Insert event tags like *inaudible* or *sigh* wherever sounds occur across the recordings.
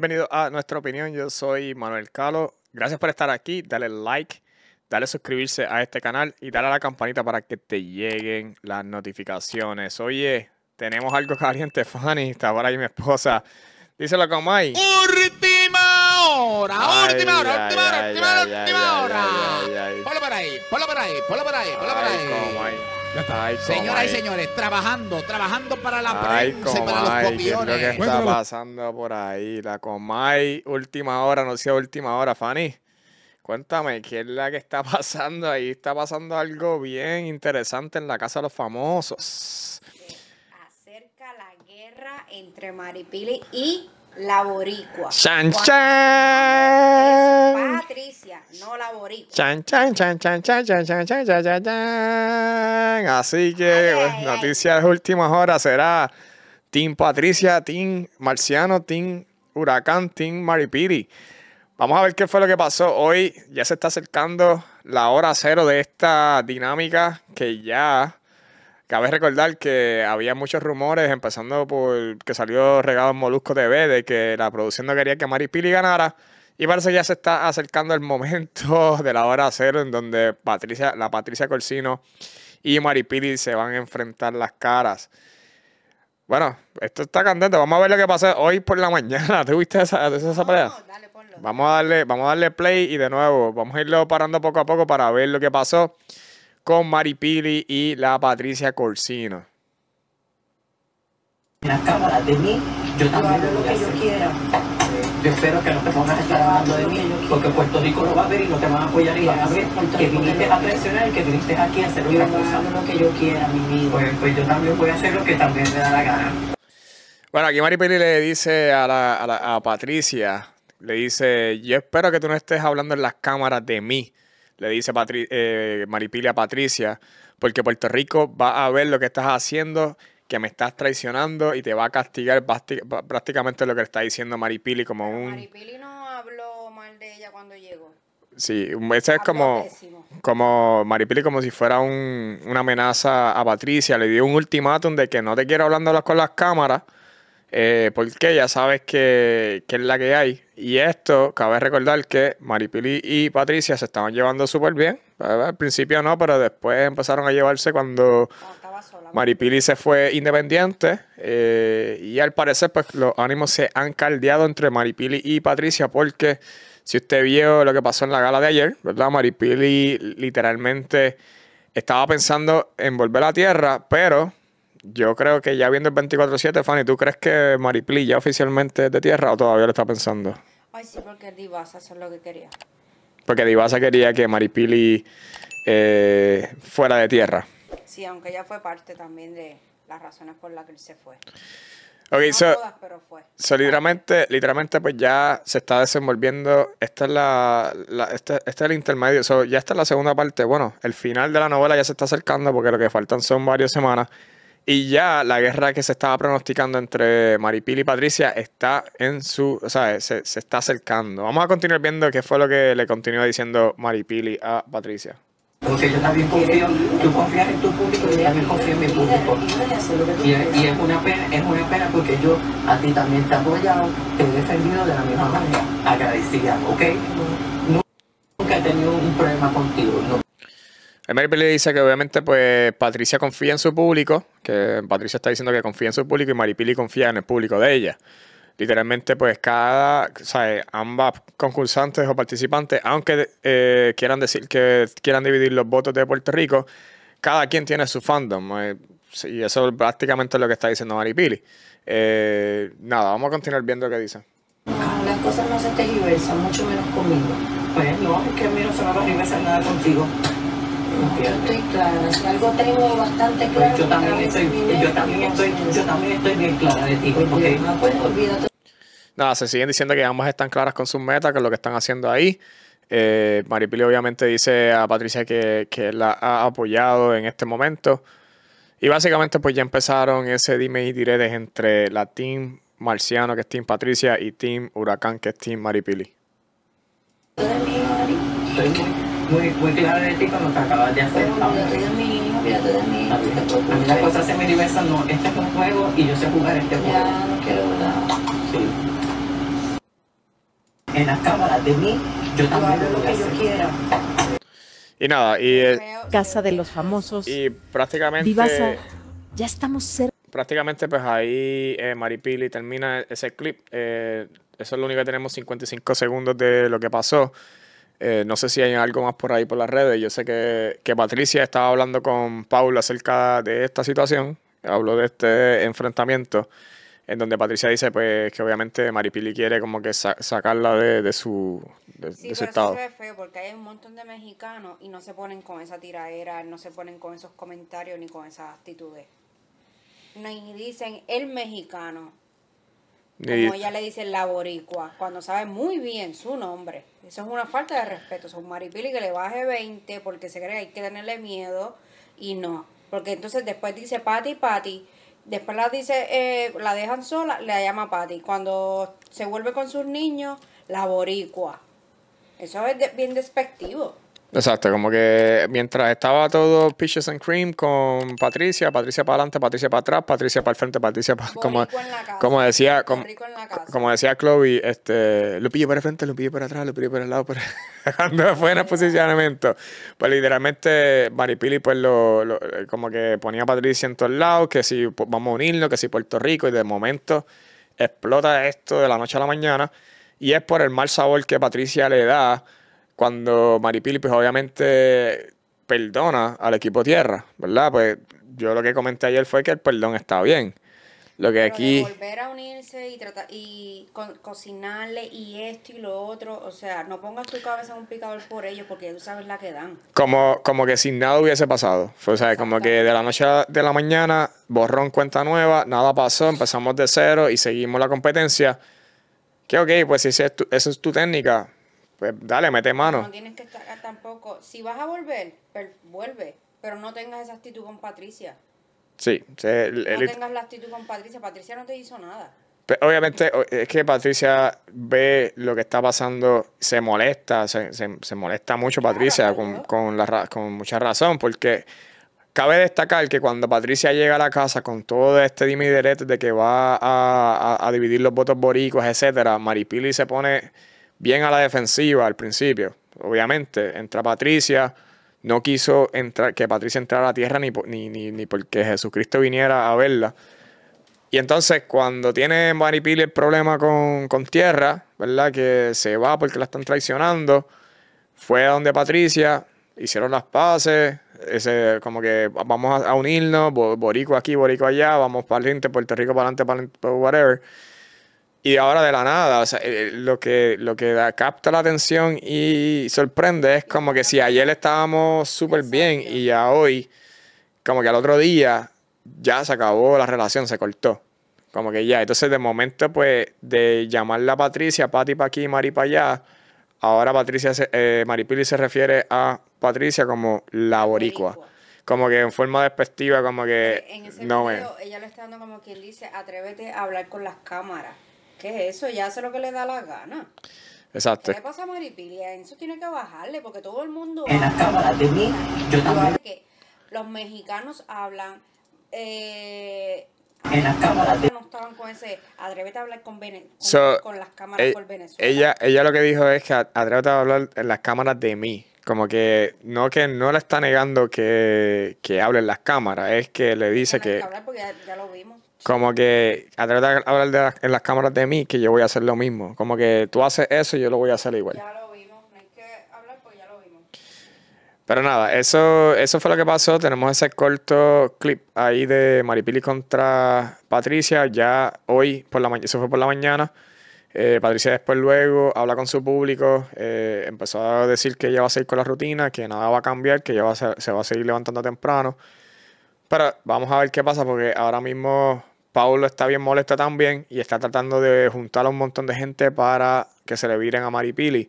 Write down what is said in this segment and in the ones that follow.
Bienvenido a Nuestra Opinión, yo soy Manuel Calo. Gracias por estar aquí, dale like, dale suscribirse a este canal y dale a la campanita para que te lleguen las notificaciones. Oye, tenemos algo caliente, Fanny, está por ahí mi esposa. Díselo como hay. Última hora, última hora, última hora, última hora, última hora. Ponlo por ahí, ponlo por ahí, ponlo por ahí, ponlo para ahí. Señoras y señores, trabajando, trabajando para la prensa, para los copiones. ¿Qué es lo que está pasando por ahí? La Comay, última hora, no sea última hora, Fanny. Cuéntame, ¿qué es la que está *laughs* pasando ahí? Está pasando algo bien interesante en la Casa de los Famosos. Acerca la guerra entre Maripili y la Boricua. ¡Chan, Chan, chan, chan, chan, chan, chan, chan, chan, chan, Así que pues, noticias últimas horas será Team Patricia, Team Marciano, Team Huracán, Team Maripiri. Vamos a ver qué fue lo que pasó. Hoy ya se está acercando la hora cero de esta dinámica que ya Cabe recordar que había muchos rumores, empezando por que salió regado en Molusco TV, de que la producción no quería que Mari ganara. Y parece que ya se está acercando el momento *laughs* de la hora cero en donde Patricia, la Patricia Corsino y Maripili se van a enfrentar las caras. Bueno, esto está candente. Vamos a ver lo que pasó hoy por la *laughs* mañana. ¿Te viste esa, esa pelea? Vamos a darle, vamos a darle play y de nuevo, vamos a irlo parando poco a poco para ver lo que pasó con Maripili y la Patricia Corsino las cámaras de mí, yo también hacer lo que yo quiera. Eh, yo espero que no te pongas a hablando de mí, porque Puerto Rico lo va a ver y no te van a apoyar y van a ver que viniste a presionar y que viniste aquí a hacer otra cosa. lo que yo quiera, mi amigo pues, pues, yo también voy a hacer lo que también me da la gana. Bueno, aquí Maripili le dice a, la, a, a Patricia, le dice, yo espero que tú no estés hablando en las cámaras de mí, le dice Patri eh, Maripili a Patricia, porque Puerto Rico va a ver lo que estás haciendo que me estás traicionando y te va a castigar prácticamente lo que está diciendo Maripili como un... Maripili no habló mal de ella cuando llegó. Sí, ese es como, como Maripili como si fuera un, una amenaza a Patricia. Le dio un ultimátum de que no te quiero hablando con las cámaras eh, porque ya sabes que, es la que hay. Y esto, cabe recordar que Maripili y Patricia se estaban llevando súper bien. Al principio no, pero después empezaron a llevarse cuando... Ah, Maripili se fue independiente eh, y al parecer pues los ánimos se han caldeado entre Maripili y Patricia porque si usted vio lo que pasó en la gala de ayer, ¿verdad? Maripili literalmente estaba pensando en volver a tierra, pero yo creo que ya viendo el 24-7, Fanny, ¿tú crees que Maripili ya oficialmente es de tierra o todavía lo está pensando? Ay, sí, porque Divasa es lo que quería. Porque Divasa quería que Maripili eh, fuera de tierra aunque ella fue parte también de las razones por las que él se fue. Ok, no todas, pero fue. literalmente, pues ya se está desenvolviendo, esta es la, este, este, es el intermedio, ya está en la segunda parte, bueno, el final de la novela ya se está acercando porque lo que faltan son varias semanas y ya la guerra que se estaba pronosticando entre Maripil y Patricia está en su, o sea, se, se está acercando. Vamos a continuar viendo qué fue lo que le continuó diciendo Maripili a Patricia. Porque yo también confío, tú confías en tu público y yo también confío en mi público. Y, es, una pena, es una pena porque yo a ti también te he apoyado, te he defendido de la misma manera, agradecida, ¿ok? Nunca he tenido un problema contigo. Mary dice que obviamente pues Patricia confía en su público, que Patricia está diciendo que confía en su público y Maripili confía en el público de ella literalmente pues cada, o sea, ambas concursantes o participantes, aunque eh, quieran decir que quieran dividir los votos de Puerto Rico, cada quien tiene su fandom. Eh, y eso prácticamente es lo que está diciendo Mari Pili. Eh, nada, vamos a continuar viendo qué dice. Las cosas no se diversan mucho menos conmigo. Pues no, es que a mí no se me va a regresar nada contigo. yo estoy clara, si algo tengo bastante pues, claro. yo, también estoy, yo, también estoy, yo también bien clara de ti. Pues, porque... Pues olvídate nada, se siguen diciendo que ambas están claras con sus metas, con lo que están haciendo ahí. Eh, Maripili obviamente dice a Patricia que, que, la ha apoyado en este momento. Y básicamente pues ya empezaron ese dime y diretes entre la team Marciano, que es team Patricia, y team Huracán, que es team Maripili. Muy, muy claro de ti lo que acabas de hacer. A mí las cosas se me no, este es un juego y yo sé jugar este juego. Quiero sí en la cámara de mí, yo también lo, que yo quiera. Y nada, y... Eh, Casa de los famosos. Y prácticamente... ya estamos cerca. Prácticamente pues ahí eh, Maripili termina ese clip. Eh, eso es lo único que tenemos, 55 segundos de lo que pasó. no sé si hay algo más por ahí por las redes. Yo sé que, que Patricia estaba hablando con Paula acerca de esta situación. Habló de este enfrentamiento en donde Patricia dice pues que obviamente Maripili quiere como que sacarla de, su, de, pero estado. Eso es feo porque hay un montón de mexicanos y no se ponen con esa tiradera no se ponen con esos comentarios ni con esas actitudes. Y dicen el mexicano. Como ella le dice la boricua, cuando sabe muy bien su nombre. Eso es una falta de respeto. Son Maripili que le baje 20 porque se cree que hay que tenerle miedo y no. Porque entonces después dice Pati, Pati Después la dice, eh, la dejan sola, la llama Patty. Cuando se vuelve con sus niños, la boricua. Eso es bien despectivo. Exacto, como que mientras estaba todo Pitches and Cream con Patricia, Patricia para adelante, Patricia para atrás, Patricia para el frente, Patricia para. Como, como decía, como, decía Chloe, este, pillo para el frente, lo pillo para atrás, Lo pillo para el lado, para... *laughs* cuando fue en el posicionamiento. Pues literalmente Maripili, pues lo, como que ponía a Patricia en todos lados, que si vamos a unirnos, que si Puerto Rico, y de momento explota esto de la noche a la mañana, y es por el mal sabor que Patricia le da cuando Pili, pues obviamente perdona al equipo tierra, ¿verdad? Pues yo lo que comenté ayer fue que el perdón está bien. Lo que aquí. volver a unirse y, cocinarle y esto y lo otro. O sea, no pongas tu cabeza en un picador por ellos porque tú sabes la que dan. Como, como que sin nada hubiese pasado. O sea, como que de la noche a de la mañana, borrón cuenta nueva, nada pasó, empezamos de cero y seguimos la competencia. Que ok, pues si esa es tu técnica, pues dale, mete mano. No tienes que estar ah, tampoco. Si vas a volver, vuelve, pero no tengas esa actitud con Patricia. Sí, no tengas la actitud con Patricia. Patricia no te hizo nada. obviamente es que Patricia ve lo que está pasando, se molesta, se, molesta mucho Patricia con, la, con mucha razón, porque cabe destacar que cuando Patricia llega a la casa con todo este dimiderete de que va a, dividir los votos boricos, etcétera, Maripili se pone bien a la defensiva al principio. Obviamente, entra Patricia, no quiso entrar, que Patricia entrara a tierra ni, ni, porque Jesucristo viniera a verla. Y entonces cuando tiene Maripili el problema con, tierra, ¿verdad? Que se va porque la están traicionando, fue a donde Patricia, hicieron las paces, ese, como que vamos a, unirnos, borico aquí, borico allá, vamos para el Puerto Rico para adelante, para whatever. Y ahora de la nada, o sea, eh, lo que, lo que capta la atención y sorprende es como que si ayer estábamos súper bien y ya hoy, como que al otro día, ya se acabó la relación, se cortó. Como que ya. Entonces, de momento, pues, de llamarla Patricia, Pati pa' aquí, Mari pa' allá, ahora Patricia, eh, Maripili se refiere a Patricia como la boricua. Como que en forma despectiva, como que. En ese no ella lo está dando como él dice: atrévete a hablar con las cámaras. ¿Qué es eso? Ya hace lo que le da la gana. Exacto. ¿Qué pasa a Maripilia? Eso tiene que bajarle porque todo el mundo... En las cámaras de mí, yo también. los mexicanos hablan... Eh, en las cámaras de... No estaban con ese... Atrévete a hablar con, con, las cámaras con eh, Venezuela. Ella, ella lo que dijo es que atrévete a hablar en las cámaras de mí. Como que no que no le está negando que, que hable en las cámaras, es que le dice que... que hablar porque ya lo vimos. Como que a hablar de en las cámaras de mí que yo voy a hacer lo mismo. Como que tú haces eso y yo lo voy a hacer igual. Ya lo vimos, no hay que hablar porque ya lo vimos. Pero nada, eso, eso fue lo que pasó. Tenemos ese corto clip ahí de Maripili contra Patricia. Ya hoy, por la eso fue por la mañana. Eh, Patricia después luego habla con su público, eh, empezó a decir que ella va a seguir con la rutina, que nada va a cambiar, que ella se va a seguir levantando temprano. Pero vamos a ver qué pasa, porque ahora mismo Pablo está bien molesto también y está tratando de juntar a un montón de gente para que se le viren a Maripili.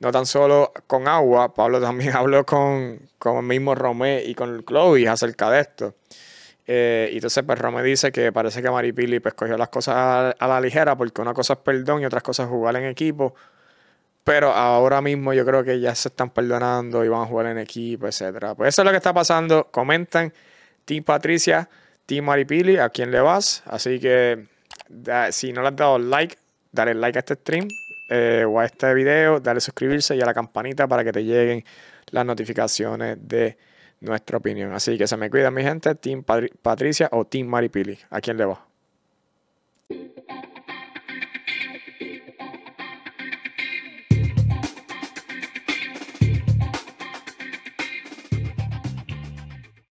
No tan solo con agua, Pablo también *laughs* habló con, el mismo Romé y con Chloe acerca de esto. Eh, y entonces, pues Romé dice que parece que Maripili pues, cogió las cosas a, la ligera, porque una cosa es perdón y otra cosa es jugar en equipo. Pero ahora mismo yo creo que ya se están perdonando y van a jugar en equipo, etcétera. Pues eso es lo que está pasando. Comentan Team Patricia, Team Maripili, a quién le vas. Así que si no le has dado like, dale like a este stream eh, o a este video, dale suscribirse y a la campanita para que te lleguen las notificaciones de nuestra opinión. Así que se me cuida mi gente, Team Patricia o Team Maripili, a quién le vas.